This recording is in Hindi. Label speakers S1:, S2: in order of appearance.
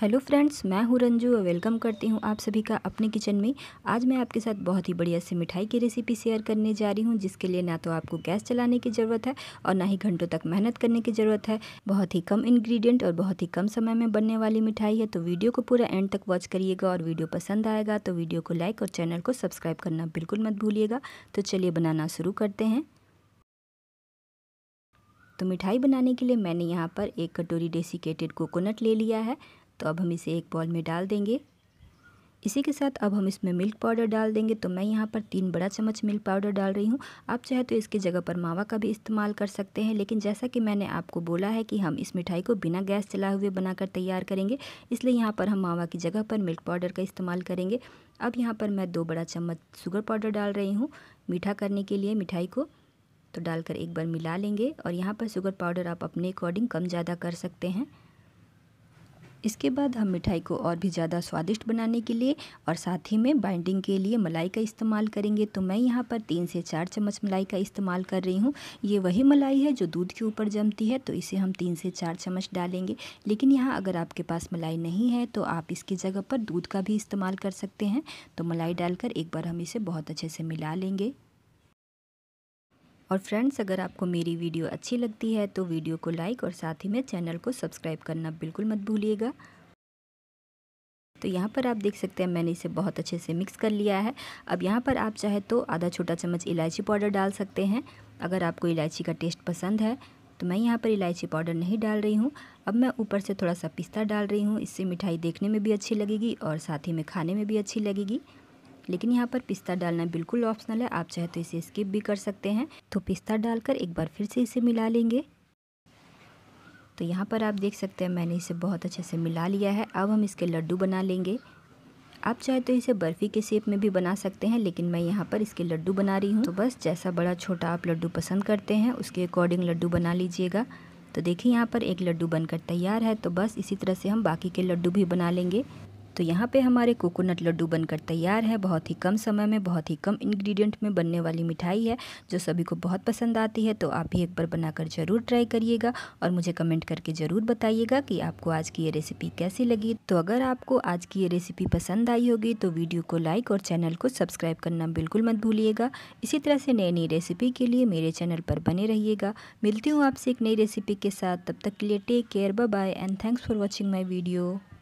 S1: हेलो फ्रेंड्स मैं हूं रंजू और वेलकम करती हूं आप सभी का अपने किचन में आज मैं आपके साथ बहुत ही बढ़िया से मिठाई की रेसिपी शेयर करने जा रही हूं जिसके लिए ना तो आपको गैस चलाने की ज़रूरत है और ना ही घंटों तक मेहनत करने की ज़रूरत है बहुत ही कम इंग्रेडिएंट और बहुत ही कम समय में बनने वाली मिठाई है तो वीडियो को पूरा एंड तक वॉच करिएगा और वीडियो पसंद आएगा तो वीडियो को लाइक और चैनल को सब्सक्राइब करना बिल्कुल मत भूलिएगा तो चलिए बनाना शुरू करते हैं तो मिठाई बनाने के लिए मैंने यहाँ पर एक कटोरी डेसिकेटेड कोकोनट ले लिया है तो अब हम इसे एक बॉल में डाल देंगे इसी के साथ अब हम इसमें मिल्क पाउडर डाल देंगे तो मैं यहाँ पर तीन बड़ा चम्मच मिल्क पाउडर डाल रही हूँ आप चाहे तो इसके जगह पर मावा का भी इस्तेमाल कर सकते हैं लेकिन जैसा कि मैंने आपको बोला है कि हम इस मिठाई को बिना गैस चलाए हुए बनाकर तैयार करेंगे इसलिए यहाँ पर हम मावा की जगह पर मिल्क पाउडर का इस्तेमाल करेंगे अब यहाँ पर मैं दो बड़ा चम्मच शुगर पाउडर डाल रही हूँ मीठा करने के लिए मिठाई को तो डालकर एक बार मिला लेंगे और यहाँ पर शुगर पाउडर आप अपने अकॉर्डिंग कम ज़्यादा कर सकते हैं इसके बाद हम मिठाई को और भी ज़्यादा स्वादिष्ट बनाने के लिए और साथ ही में बाइंडिंग के लिए मलाई का इस्तेमाल करेंगे तो मैं यहाँ पर तीन से चार चम्मच मलाई का इस्तेमाल कर रही हूँ ये वही मलाई है जो दूध के ऊपर जमती है तो इसे हम तीन से चार चम्मच डालेंगे लेकिन यहाँ अगर आपके पास मलाई नहीं है तो आप इसकी जगह पर दूध का भी इस्तेमाल कर सकते हैं तो मलाई डालकर एक बार हम इसे बहुत अच्छे से मिला लेंगे और फ्रेंड्स अगर आपको मेरी वीडियो अच्छी लगती है तो वीडियो को लाइक और साथ ही में चैनल को सब्सक्राइब करना बिल्कुल मत भूलिएगा तो यहाँ पर आप देख सकते हैं मैंने इसे बहुत अच्छे से मिक्स कर लिया है अब यहाँ पर आप चाहे तो आधा छोटा चम्मच इलायची पाउडर डाल सकते हैं अगर आपको इलायची का टेस्ट पसंद है तो मैं यहाँ पर इलायची पाउडर नहीं डाल रही हूँ अब मैं ऊपर से थोड़ा सा पिस्ता डाल रही हूँ इससे मिठाई देखने में भी अच्छी लगेगी और साथ ही में खाने में भी अच्छी लगेगी लेकिन यहाँ पर पिस्ता डालना बिल्कुल ऑप्शनल है आप चाहे तो इसे स्किप भी कर सकते हैं तो पिस्ता डालकर एक बार फिर से इसे मिला लेंगे तो यहाँ पर आप देख सकते हैं मैंने इसे बहुत अच्छे से मिला लिया है अब हम इसके लड्डू बना लेंगे आप चाहे तो इसे बर्फ़ी के शेप में भी बना सकते हैं लेकिन मैं यहाँ पर इसके लड्डू बना रही हूँ तो बस जैसा बड़ा छोटा आप लड्डू पसंद करते हैं उसके अकॉर्डिंग लड्डू बना लीजिएगा तो देखिए यहाँ पर एक लड्डू बनकर तैयार है तो बस इसी तरह से हम बाकी के लड्डू भी बना लेंगे तो यहाँ पे हमारे कोकोनट लड्डू बनकर तैयार है बहुत ही कम समय में बहुत ही कम इंग्रेडिएंट में बनने वाली मिठाई है जो सभी को बहुत पसंद आती है तो आप भी एक बार बनाकर ज़रूर ट्राई करिएगा और मुझे कमेंट करके ज़रूर बताइएगा कि आपको आज की ये रेसिपी कैसी लगी तो अगर आपको आज की ये रेसिपी पसंद आई होगी तो वीडियो को लाइक और चैनल को सब्सक्राइब करना बिल्कुल मत भूलिएगा इसी तरह से नई नई रेसिपी के लिए मेरे चैनल पर बने रहिएगा मिलती हूँ आपसे एक नई रेसिपी के साथ तब तक के लिए take care bye and thanks for watching my video